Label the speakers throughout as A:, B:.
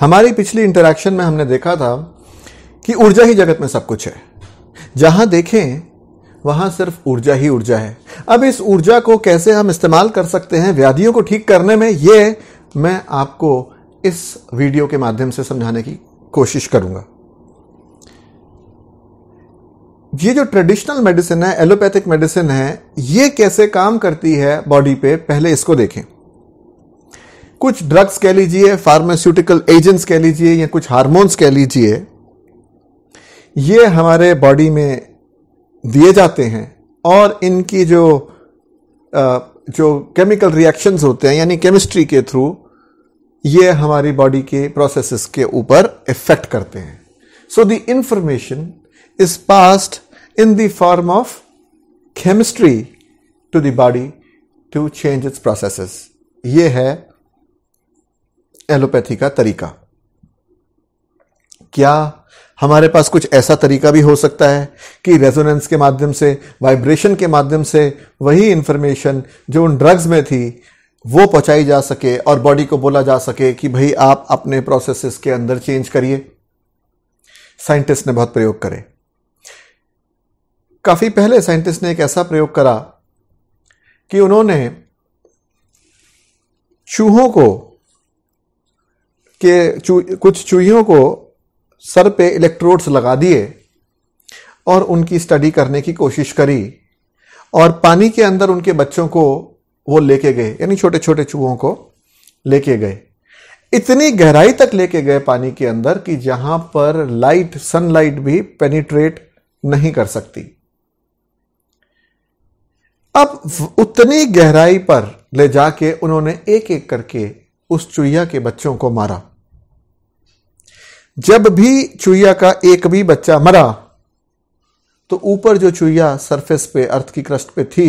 A: हमारी पिछली इंटरेक्शन में हमने देखा था कि ऊर्जा ही जगत में सब कुछ है जहां देखें वहां सिर्फ ऊर्जा ही ऊर्जा है अब इस ऊर्जा को कैसे हम इस्तेमाल कर सकते हैं व्याधियों को ठीक करने में ये मैं आपको इस वीडियो के माध्यम से समझाने की कोशिश करूंगा ये जो ट्रेडिशनल मेडिसिन है एलोपैथिक मेडिसिन है ये कैसे काम करती है बॉडी पे पहले इसको देखें कुछ ड्रग्स कह लीजिए फार्मास्यूटिकल एजेंट्स कह लीजिए या कुछ हार्मोन्स कह लीजिए ये हमारे बॉडी में दिए जाते हैं और इनकी जो जो केमिकल रिएक्शंस होते हैं यानी केमिस्ट्री के थ्रू ये हमारी बॉडी के प्रोसेसेस के ऊपर इफेक्ट करते हैं so the information is passed in the form of chemistry to the body to change its processes ये है एलोपैथी का तरीका क्या हमारे पास कुछ ऐसा तरीका भी हो सकता है कि रेजोनेंस के माध्यम से वाइब्रेशन के माध्यम से वही इंफॉर्मेशन जो उन ड्रग्स में थी वो पहुंचाई जा सके और बॉडी को बोला जा सके कि भाई आप अपने प्रोसेसेस के अंदर चेंज करिए साइंटिस्ट ने बहुत प्रयोग करे काफ़ी पहले साइंटिस्ट ने एक ऐसा प्रयोग करा कि उन्होंने चूहों को कि चू, कुछ चूहियों को सर पे इलेक्ट्रोड्स लगा दिए और उनकी स्टडी करने की कोशिश करी और पानी के अंदर उनके बच्चों को वो लेके गए यानी छोटे छोटे चूहों को लेके गए इतनी गहराई तक लेके गए पानी के अंदर कि जहां पर लाइट सनलाइट भी पेनिट्रेट नहीं कर सकती अब उतनी गहराई पर ले जाके उन्होंने एक एक करके उस चुईया के बच्चों को मारा जब भी चुईया का एक भी बच्चा मरा तो ऊपर जो चुईया सरफेस पे अर्थ की क्रस्ट पे थी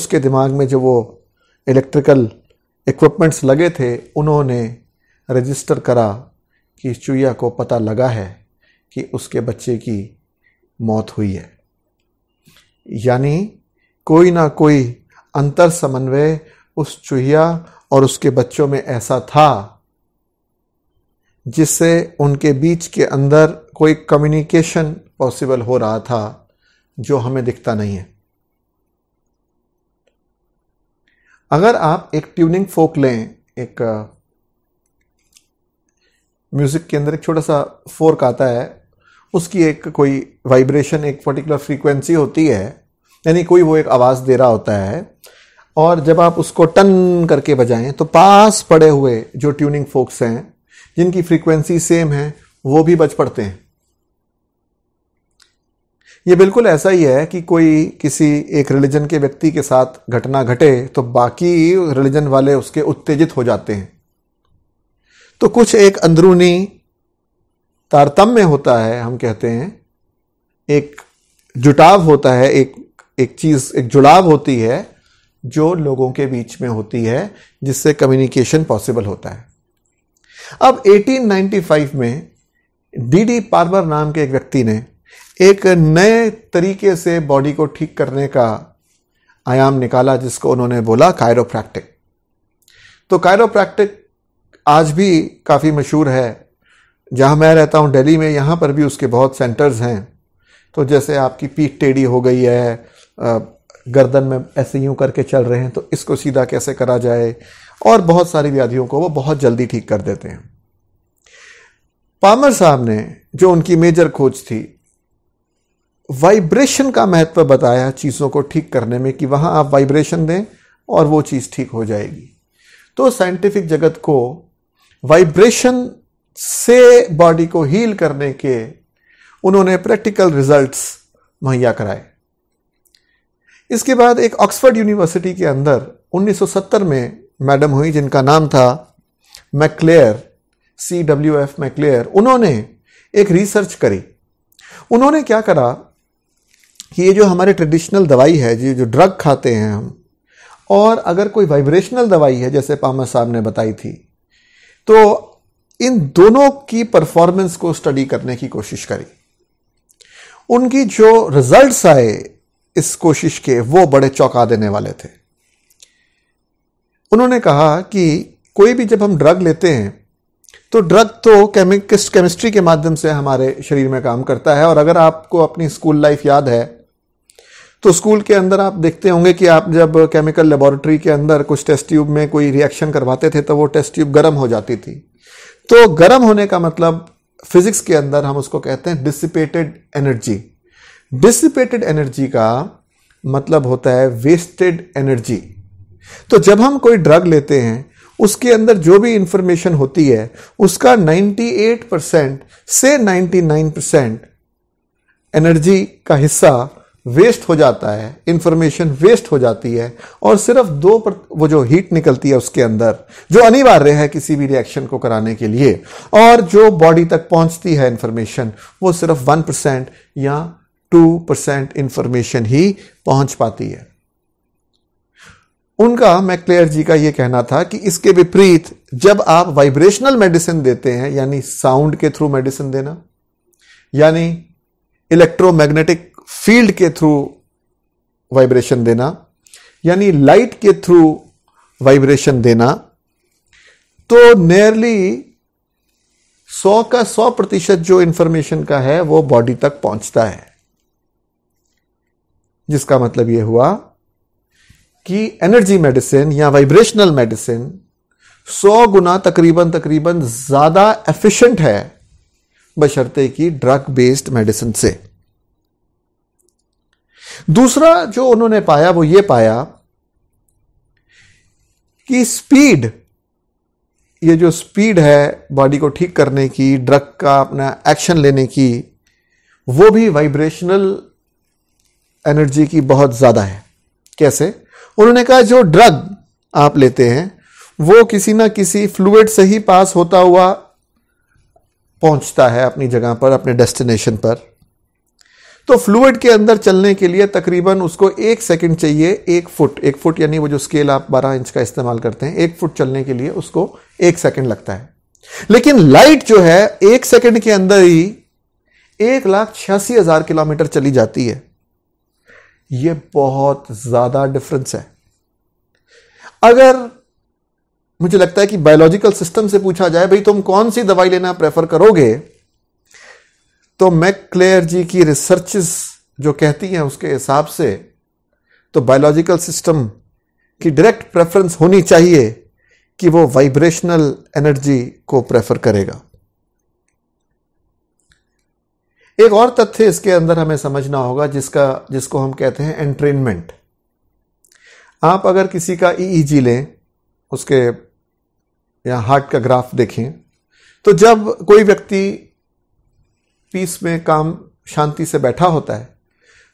A: उसके दिमाग में जो वो इलेक्ट्रिकल इक्विपमेंट्स लगे थे उन्होंने रजिस्टर करा कि चुईया को पता लगा है कि उसके बच्चे की मौत हुई है यानी कोई ना कोई अंतर समन्वय उस चूहिया और उसके बच्चों में ऐसा था जिससे उनके बीच के अंदर कोई कम्युनिकेशन पॉसिबल हो रहा था जो हमें दिखता नहीं है अगर आप एक ट्यूनिंग फोक लें एक म्यूज़िक के अंदर एक छोटा सा फोर्क आता है उसकी एक कोई वाइब्रेशन एक पर्टिकुलर फ्रीक्वेंसी होती है यानी कोई वो एक आवाज़ दे रहा होता है और जब आप उसको टन करके बजाएं तो पास पड़े हुए जो ट्यूनिंग फोक्स हैं जिनकी फ्रीक्वेंसी सेम है वो भी बज पड़ते हैं ये बिल्कुल ऐसा ही है कि कोई किसी एक रिलीजन के व्यक्ति के साथ घटना घटे तो बाकी रिलीजन वाले उसके उत्तेजित हो जाते हैं तो कुछ एक अंदरूनी तारतम्य होता है हम कहते हैं एक जुटाव होता है एक एक चीज एक जुड़ाव होती है जो लोगों के बीच में होती है जिससे कम्युनिकेशन पॉसिबल होता है अब 1895 में डी डी पार्बर नाम के एक व्यक्ति ने एक नए तरीके से बॉडी को ठीक करने का आयाम निकाला जिसको उन्होंने बोला कायरोप्रैक्टिक तो कायरोप्रैक्टिक आज भी काफ़ी मशहूर है जहाँ मैं रहता हूँ दिल्ली में यहाँ पर भी उसके बहुत सेंटर्स हैं तो जैसे आपकी पीठ टेढ़ी हो गई है गर्दन में ऐसे यूं करके चल रहे हैं तो इसको सीधा कैसे करा जाए और बहुत सारी व्याधियों को वो बहुत जल्दी ठीक कर देते हैं पामर साहब ने जो उनकी मेजर खोज थी वाइब्रेशन का महत्व बताया चीज़ों को ठीक करने में कि वहाँ आप वाइब्रेशन दें और वो चीज़ ठीक हो जाएगी तो साइंटिफिक जगत को वाइब्रेशन से बॉडी को हील करने के उन्होंने प्रैक्टिकल रिजल्ट्स मुहैया कराए इसके बाद एक ऑक्सफर्ड यूनिवर्सिटी के अंदर 1970 में मैडम हुई जिनका नाम था मैक्लेयर सी डब्ल्यू एफ मैक्लेयर उन्होंने एक रिसर्च करी उन्होंने क्या करा कि ये जो हमारे ट्रेडिशनल दवाई है जी जो ड्रग खाते हैं हम और अगर कोई वाइब्रेशनल दवाई है जैसे पामा साहब ने बताई थी तो इन दोनों की परफॉर्मेंस को स्टडी करने की कोशिश करी उनकी जो रिजल्ट्स आए इस कोशिश के वो बड़े चौंका देने वाले थे उन्होंने कहा कि कोई भी जब हम ड्रग लेते हैं तो ड्रग तो केमिकस्ट केमिस्ट्री के माध्यम से हमारे शरीर में काम करता है और अगर आपको अपनी स्कूल लाइफ याद है तो स्कूल के अंदर आप देखते होंगे कि आप जब केमिकल लेबोरेटरी के अंदर कुछ टेस्ट ट्यूब में कोई रिएक्शन करवाते थे तो वो टेस्ट ट्यूब गर्म हो जाती थी तो गर्म होने का मतलब फिजिक्स के अंदर हम उसको कहते हैं डिसिपेटेड एनर्जी डिसिपेटेड एनर्जी का मतलब होता है वेस्टेड एनर्जी तो जब हम कोई ड्रग लेते हैं उसके अंदर जो भी इंफॉर्मेशन होती है उसका 98 परसेंट से 99 परसेंट एनर्जी का हिस्सा वेस्ट हो जाता है इंफॉर्मेशन वेस्ट हो जाती है और सिर्फ दो पर वो जो हीट निकलती है उसके अंदर जो अनिवार्य है किसी भी रिएक्शन को कराने के लिए और जो बॉडी तक पहुंचती है इंफॉर्मेशन वो सिर्फ वन परसेंट या टू परसेंट इंफॉर्मेशन ही पहुंच पाती है उनका मैक्लेयर जी का यह कहना था कि इसके विपरीत जब आप वाइब्रेशनल मेडिसिन देते हैं यानी साउंड के थ्रू मेडिसिन देना यानी इलेक्ट्रोमैग्नेटिक फील्ड के थ्रू वाइब्रेशन देना यानी लाइट के थ्रू वाइब्रेशन देना तो नियरली सौ का सौ प्रतिशत जो इंफॉर्मेशन का है वो बॉडी तक पहुंचता है जिसका मतलब यह हुआ कि एनर्जी मेडिसिन या वाइब्रेशनल मेडिसिन 100 गुना तकरीबन तकरीबन ज्यादा एफिशिएंट है बशर्ते कि ड्रग बेस्ड मेडिसिन से दूसरा जो उन्होंने पाया वो ये पाया कि स्पीड ये जो स्पीड है बॉडी को ठीक करने की ड्रग का अपना एक्शन लेने की वो भी वाइब्रेशनल एनर्जी की बहुत ज़्यादा है कैसे उन्होंने कहा जो ड्रग आप लेते हैं वो किसी ना किसी फ्लूड से ही पास होता हुआ पहुंचता है अपनी जगह पर अपने डेस्टिनेशन पर तो फ्लूड के अंदर चलने के लिए तकरीबन उसको एक सेकंड चाहिए एक फुट एक फुट यानी वो जो स्केल आप 12 इंच का इस्तेमाल करते हैं एक फुट चलने के लिए उसको एक सेकंड लगता है लेकिन लाइट जो है एक सेकंड के अंदर ही एक लाख छियासी हजार किलोमीटर चली जाती है ये बहुत ज़्यादा डिफरेंस है अगर मुझे लगता है कि बायोलॉजिकल सिस्टम से पूछा जाए भाई तुम कौन सी दवाई लेना प्रेफर करोगे तो मैक क्लेयर जी की रिसर्चेस जो कहती हैं उसके हिसाब से तो बायोलॉजिकल सिस्टम की डायरेक्ट प्रेफरेंस होनी चाहिए कि वो वाइब्रेशनल एनर्जी को प्रेफर करेगा एक और तथ्य इसके अंदर हमें समझना होगा जिसका जिसको हम कहते हैं एंट्रेनमेंट आप अगर किसी का ईईजी e e लें उसके या हार्ट का ग्राफ देखें तो जब कोई व्यक्ति पीस में काम शांति से बैठा होता है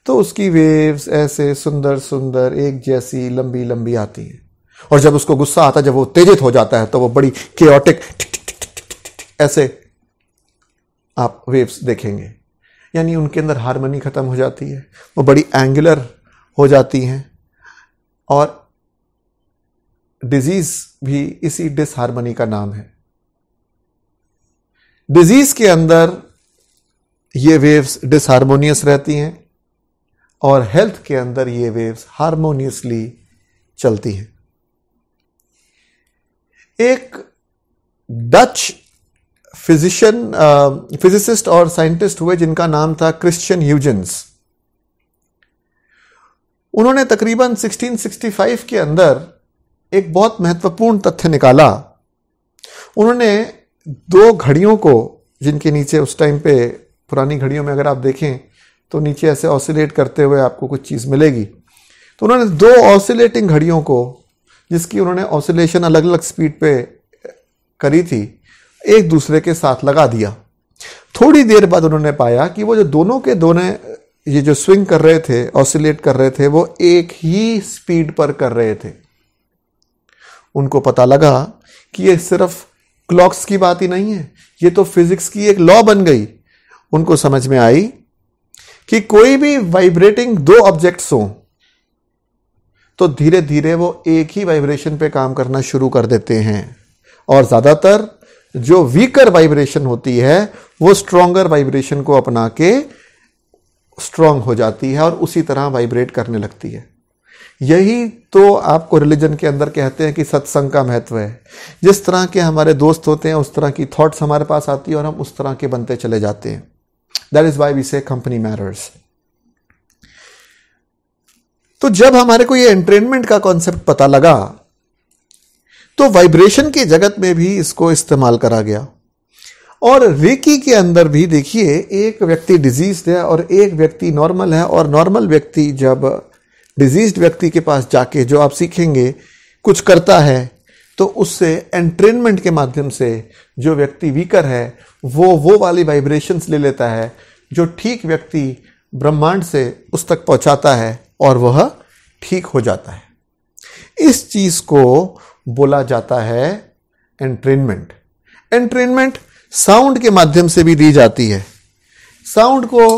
A: तो उसकी वेव्स ऐसे सुंदर सुंदर एक जैसी लंबी लंबी आती हैं और जब उसको गुस्सा आता है जब वो उत्तेजित हो जाता है तो वो बड़ी केटिक ऐसे आप वेव्स देखेंगे यानी उनके अंदर हारमोनी ख़त्म हो जाती है वो बड़ी एंगुलर हो जाती हैं और डिजीज़ भी इसी डिसहारमोनी का नाम है डिजीज़ के अंदर ये वेव्स डिसहारमोनियस रहती हैं और हेल्थ के अंदर ये वेव्स हारमोनियसली चलती हैं एक डच फिजिशियन फिजिसिस्ट और साइंटिस्ट हुए जिनका नाम था क्रिश्चियन ह्यूजेंस उन्होंने तकरीबन 1665 के अंदर एक बहुत महत्वपूर्ण तथ्य निकाला उन्होंने दो घड़ियों को जिनके नीचे उस टाइम पे पुरानी घड़ियों में अगर आप देखें तो नीचे ऐसे ऑसिलेट करते हुए आपको कुछ चीज़ मिलेगी तो उन्होंने दो ऑसिलेटिंग घड़ियों को जिसकी उन्होंने ऑसिलेशन अलग अलग स्पीड पे करी थी एक दूसरे के साथ लगा दिया थोड़ी देर बाद उन्होंने पाया कि वो जो दोनों के दोनों ये जो स्विंग कर रहे थे ऑसिलेट कर रहे थे वो एक ही स्पीड पर कर रहे थे उनको पता लगा कि ये सिर्फ क्लॉक्स की बात ही नहीं है ये तो फिजिक्स की एक लॉ बन गई उनको समझ में आई कि कोई भी वाइब्रेटिंग दो ऑब्जेक्ट्स हो तो धीरे धीरे वो एक ही वाइब्रेशन पे काम करना शुरू कर देते हैं और ज़्यादातर जो वीकर वाइब्रेशन होती है वो स्ट्रोंगर वाइब्रेशन को अपना के स्ट्रांग हो जाती है और उसी तरह वाइब्रेट करने लगती है यही तो आपको रिलीजन के अंदर कहते हैं कि सत्संग का महत्व है जिस तरह के हमारे दोस्त होते हैं उस तरह की थॉट्स हमारे पास आती है और हम उस तरह के बनते चले जाते हैं that is why we say company matters तो जब हमारे को ये एंटरटेनमेंट का कॉन्सेप्ट पता लगा तो वाइब्रेशन के जगत में भी इसको इस्तेमाल करा गया और रेकी के अंदर भी देखिए एक व्यक्ति डिजीज है और एक व्यक्ति नॉर्मल है और नॉर्मल व्यक्ति जब डिजीज व्यक्ति के पास जाके जो आप सीखेंगे कुछ करता है तो उससे एंट्रेनमेंट के माध्यम से जो व्यक्ति वीकर है वो वो वाली वाइब्रेशंस ले लेता है जो ठीक व्यक्ति ब्रह्मांड से उस तक पहुंचाता है और वह ठीक हो जाता है इस चीज़ को बोला जाता है एंट्रेनमेंट एंट्रेनमेंट साउंड के माध्यम से भी दी जाती है साउंड को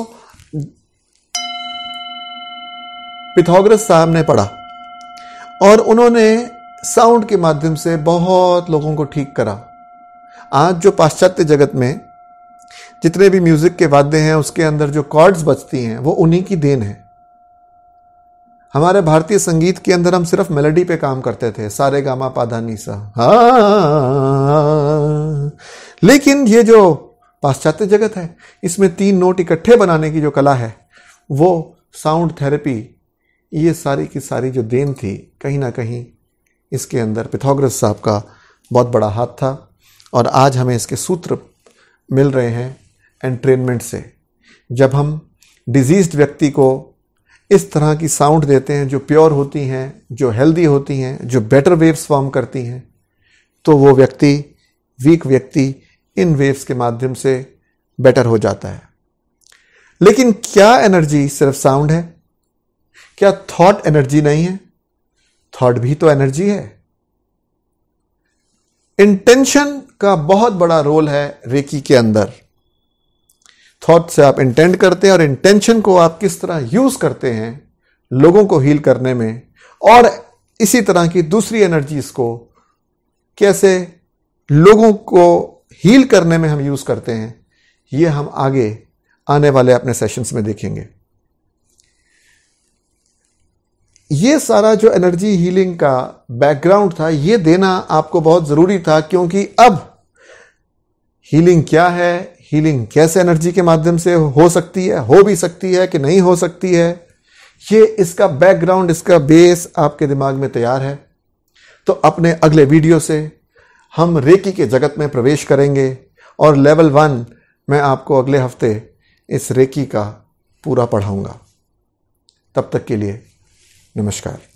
A: पिथोग्रस साहब ने पढ़ा और उन्होंने साउंड के माध्यम से बहुत लोगों को ठीक करा आज जो पाश्चात्य जगत में जितने भी म्यूज़िक के वाद्य हैं उसके अंदर जो कॉर्ड्स बजती हैं वो उन्हीं की देन है हमारे भारतीय संगीत के अंदर हम सिर्फ मेलोडी पे काम करते थे सारे गामा पाधानी सा लेकिन ये जो पाश्चात्य जगत है इसमें तीन नोट इकट्ठे बनाने की जो कला है वो साउंड थेरेपी ये सारी की सारी जो देन थी कहीं ना कहीं इसके अंदर पिथोग्रस साहब का बहुत बड़ा हाथ था और आज हमें इसके सूत्र मिल रहे हैं एंट्रेनमेंट से जब हम डिजीज्ड व्यक्ति को इस तरह की साउंड देते हैं जो प्योर होती हैं जो हेल्दी होती हैं जो बेटर वेव्स फॉर्म करती हैं तो वो व्यक्ति वीक व्यक्ति इन वेव्स के माध्यम से बेटर हो जाता है लेकिन क्या एनर्जी सिर्फ साउंड है क्या थॉट एनर्जी नहीं है थॉट भी तो एनर्जी है इंटेंशन का बहुत बड़ा रोल है रेकी के अंदर थॉट से आप इंटेंड करते हैं और इंटेंशन को आप किस तरह यूज करते हैं लोगों को हील करने में और इसी तरह की दूसरी एनर्जीज को कैसे लोगों को हील करने में हम यूज करते हैं ये हम आगे आने वाले अपने सेशंस में देखेंगे ये सारा जो एनर्जी हीलिंग का बैकग्राउंड था ये देना आपको बहुत ज़रूरी था क्योंकि अब हीलिंग क्या है हीलिंग कैसे एनर्जी के माध्यम से हो सकती है हो भी सकती है कि नहीं हो सकती है ये इसका बैकग्राउंड इसका बेस आपके दिमाग में तैयार है तो अपने अगले वीडियो से हम रेकी के जगत में प्रवेश करेंगे और लेवल वन मैं आपको अगले हफ्ते इस रेकी का पूरा पढ़ाऊँगा तब तक के लिए नमस्कार